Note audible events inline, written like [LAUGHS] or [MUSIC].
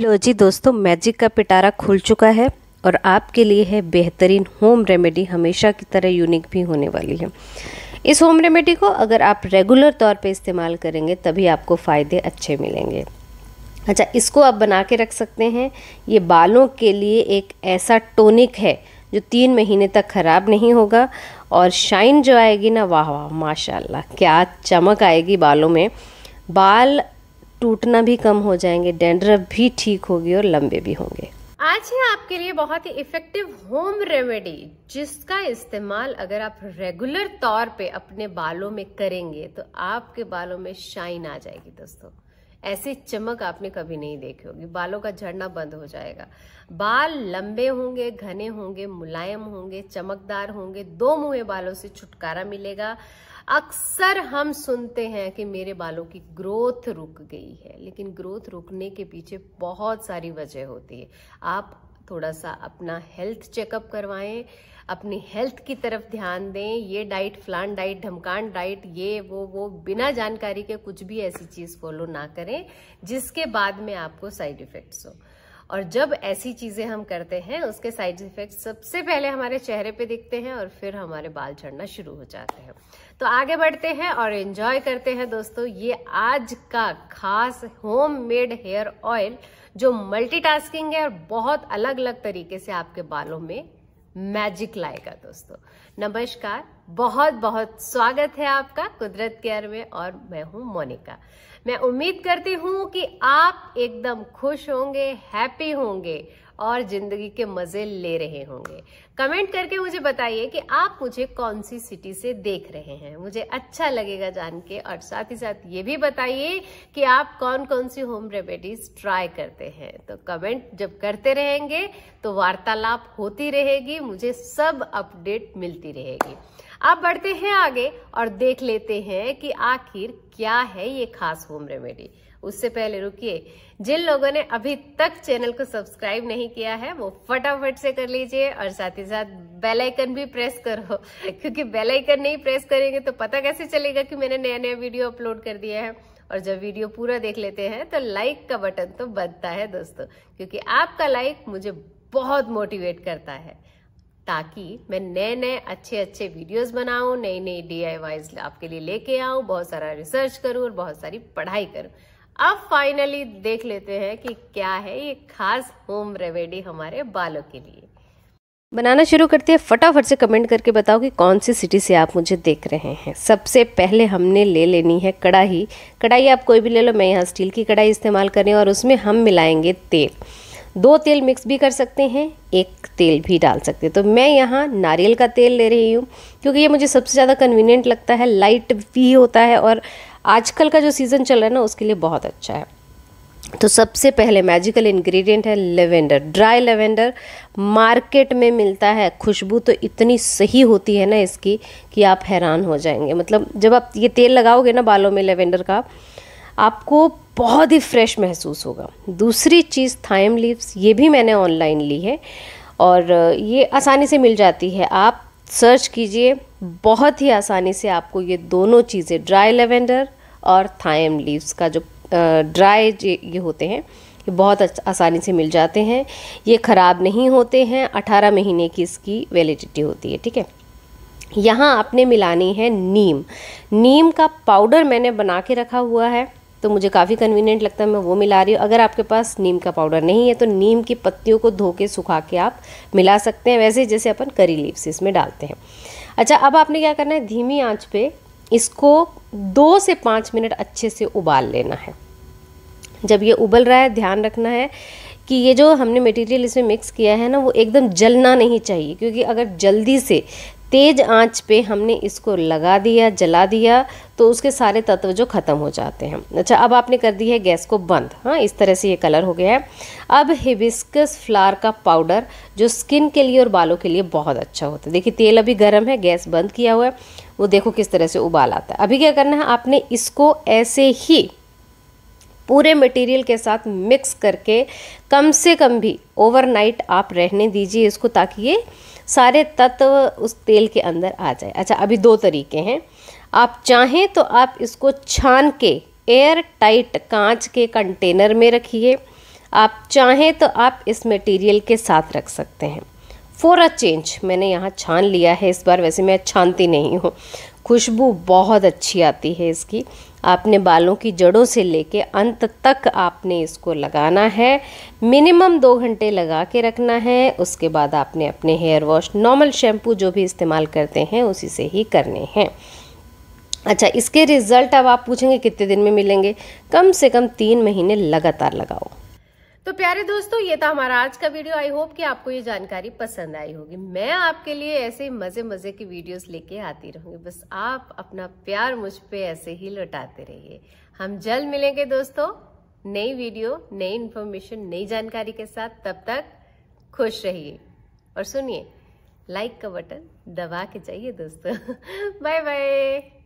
लो जी दोस्तों मैजिक का पिटारा खुल चुका है और आपके लिए है बेहतरीन होम रेमेडी हमेशा की तरह यूनिक भी होने वाली है इस होम रेमेडी को अगर आप रेगुलर तौर पे इस्तेमाल करेंगे तभी आपको फ़ायदे अच्छे मिलेंगे अच्छा इसको आप बना के रख सकते हैं ये बालों के लिए एक ऐसा टोनिक है जो तीन महीने तक ख़राब नहीं होगा और शाइन जो आएगी ना वाह वाह माशाल्लाह क्या चमक आएगी बालों में बाल टूटना भी कम हो जाएंगे डेंड्रफ भी ठीक होगी और लंबे भी होंगे आज है आपके लिए बहुत ही इफेक्टिव होम रेमेडी जिसका इस्तेमाल अगर आप रेगुलर तौर पे अपने बालों में करेंगे तो आपके बालों में शाइन आ जाएगी दोस्तों ऐसी चमक आपने कभी नहीं देखी होगी बालों का झड़ना बंद हो जाएगा बाल लंबे होंगे घने होंगे मुलायम होंगे चमकदार होंगे दो मुहे बालों से छुटकारा मिलेगा अक्सर हम सुनते हैं कि मेरे बालों की ग्रोथ रुक गई है लेकिन ग्रोथ रुकने के पीछे बहुत सारी वजह होती है आप थोड़ा सा अपना हेल्थ चेकअप करवाएं अपनी हेल्थ की तरफ ध्यान दें ये डाइट फ्लान डाइट ढमकान डाइट ये वो वो बिना जानकारी के कुछ भी ऐसी चीज़ फॉलो ना करें जिसके बाद में आपको साइड इफ़ेक्ट्स हो और जब ऐसी चीज़ें हम करते हैं उसके साइड इफेक्ट सबसे पहले हमारे चेहरे पे दिखते हैं और फिर हमारे बाल झड़ना शुरू हो जाते हैं तो आगे बढ़ते हैं और एंजॉय करते हैं दोस्तों ये आज का खास होम मेड हेयर ऑयल जो मल्टीटास्किंग है और बहुत अलग अलग तरीके से आपके बालों में मैजिक लाएगा दोस्तों नमस्कार बहुत बहुत स्वागत है आपका कुदरत केयर में और मैं हूं मोनिका मैं उम्मीद करती हूं कि आप एकदम खुश होंगे हैप्पी होंगे और ज़िंदगी के मज़े ले रहे होंगे कमेंट करके मुझे बताइए कि आप मुझे कौन सी सिटी से देख रहे हैं मुझे अच्छा लगेगा जान के और साथ ही साथ ये भी बताइए कि आप कौन कौन सी होम रेमेडीज ट्राई करते हैं तो कमेंट जब करते रहेंगे तो वार्तालाप होती रहेगी मुझे सब अपडेट मिलती रहेगी आप बढ़ते हैं आगे और देख लेते हैं कि आखिर क्या है ये खास होम रेमेडी उससे पहले रुकिए जिन लोगों ने अभी तक चैनल को सब्सक्राइब नहीं किया है वो फटाफट से कर लीजिए और साथ ही साथ बेल आइकन भी प्रेस करो [LAUGHS] क्योंकि बेल आइकन नहीं प्रेस करेंगे तो पता कैसे चलेगा कि मैंने नया नया वीडियो अपलोड कर दिया है और जब वीडियो पूरा देख लेते हैं तो लाइक का बटन तो बनता है दोस्तों क्योंकि आपका लाइक मुझे बहुत मोटिवेट करता है ताकि मैं नए नए अच्छे अच्छे वीडियोस बनाऊं नई नई डी आपके लिए लेके आऊं बहुत सारा रिसर्च करूं और बहुत सारी पढ़ाई करूं अब फाइनली देख लेते हैं कि क्या है ये खास होम रेमेडी हमारे बालों के लिए बनाना शुरू करते हैं फटाफट से कमेंट करके बताओ कि कौन सी सिटी से आप मुझे देख रहे हैं सबसे पहले हमने ले लेनी है कढ़ाई कढ़ाई आप कोई भी ले लो मैं यहाँ स्टील की कढ़ाई इस्तेमाल करें और उसमें हम मिलाएंगे तेल दो तेल मिक्स भी कर सकते हैं एक तेल भी डाल सकते हैं तो मैं यहाँ नारियल का तेल ले रही हूँ क्योंकि ये मुझे सबसे ज़्यादा कन्वीनियंट लगता है लाइट भी होता है और आजकल का जो सीज़न चल रहा है ना उसके लिए बहुत अच्छा है तो सबसे पहले मैजिकल इंग्रेडिएंट है लेवेंडर ड्राई लेवेंडर मार्केट में मिलता है खुशबू तो इतनी सही होती है ना इसकी कि आप हैरान हो जाएंगे मतलब जब आप ये तेल लगाओगे ना बालों में लेवेंडर का आपको बहुत ही फ्रेश महसूस होगा दूसरी चीज़ थाइम लीव्स ये भी मैंने ऑनलाइन ली है और ये आसानी से मिल जाती है आप सर्च कीजिए बहुत ही आसानी से आपको ये दोनों चीज़ें ड्राई लेवेंडर और थायम लीव्स का जो ड्राई ये होते हैं ये बहुत आसानी से मिल जाते हैं ये ख़राब नहीं होते हैं 18 महीने की इसकी वैलिडिटी होती है ठीक है यहाँ आपने मिलानी है नीम नीम का पाउडर मैंने बना के रखा हुआ है तो मुझे काफ़ी कन्वीनियंट लगता है मैं वो मिला रही हूँ अगर आपके पास नीम का पाउडर नहीं है तो नीम की पत्तियों को धो के सुखा के आप मिला सकते हैं वैसे जैसे अपन करी लीव्स इसमें डालते हैं अच्छा अब आपने क्या करना है धीमी आंच पे इसको दो से पाँच मिनट अच्छे से उबाल लेना है जब ये उबल रहा है ध्यान रखना है कि ये जो हमने मटेरियल इसमें मिक्स किया है ना वो एकदम जलना नहीं चाहिए क्योंकि अगर जल्दी से तेज़ आंच पे हमने इसको लगा दिया जला दिया तो उसके सारे तत्व जो ख़त्म हो जाते हैं अच्छा अब आपने कर दी है गैस को बंद हाँ इस तरह से ये कलर हो गया है अब हिबिस्कस फ्लावर का पाउडर जो स्किन के लिए और बालों के लिए बहुत अच्छा होता है देखिए तेल अभी गर्म है गैस बंद किया हुआ है वो देखो किस तरह से उबाल आता है अभी क्या करना है आपने इसको ऐसे ही पूरे मटेरियल के साथ मिक्स करके कम से कम भी ओवरनाइट आप रहने दीजिए इसको ताकि ये सारे तत्व उस तेल के अंदर आ जाए अच्छा अभी दो तरीके हैं आप चाहें तो आप इसको छान के एयर टाइट कांच के कंटेनर में रखिए आप चाहें तो आप इस मटेरियल के साथ रख सकते हैं फॉर अ चेंज मैंने यहाँ छान लिया है इस बार वैसे मैं छानती नहीं हूँ खुशबू बहुत अच्छी आती है इसकी आपने बालों की जड़ों से लेके अंत तक आपने इसको लगाना है मिनिमम दो घंटे लगा के रखना है उसके बाद आपने अपने हेयर वॉश नॉर्मल शैम्पू जो भी इस्तेमाल करते हैं उसी से ही करने हैं अच्छा इसके रिज़ल्ट अब आप पूछेंगे कितने दिन में मिलेंगे कम से कम तीन महीने लगातार लगाओ तो प्यारे दोस्तों ये था हमारा आज का वीडियो आई होप कि आपको ये जानकारी पसंद आई होगी मैं आपके लिए ऐसे मजे मजे की वीडियोस लेके आती रहूंगी बस आप अपना प्यार मुझ पे ऐसे ही लौटाते रहिए हम जल्द मिलेंगे दोस्तों नई वीडियो नई इन्फॉर्मेशन नई जानकारी के साथ तब तक खुश रहिए और सुनिए लाइक का बटन दबा के जाइए दोस्तों बाय [LAUGHS] बाय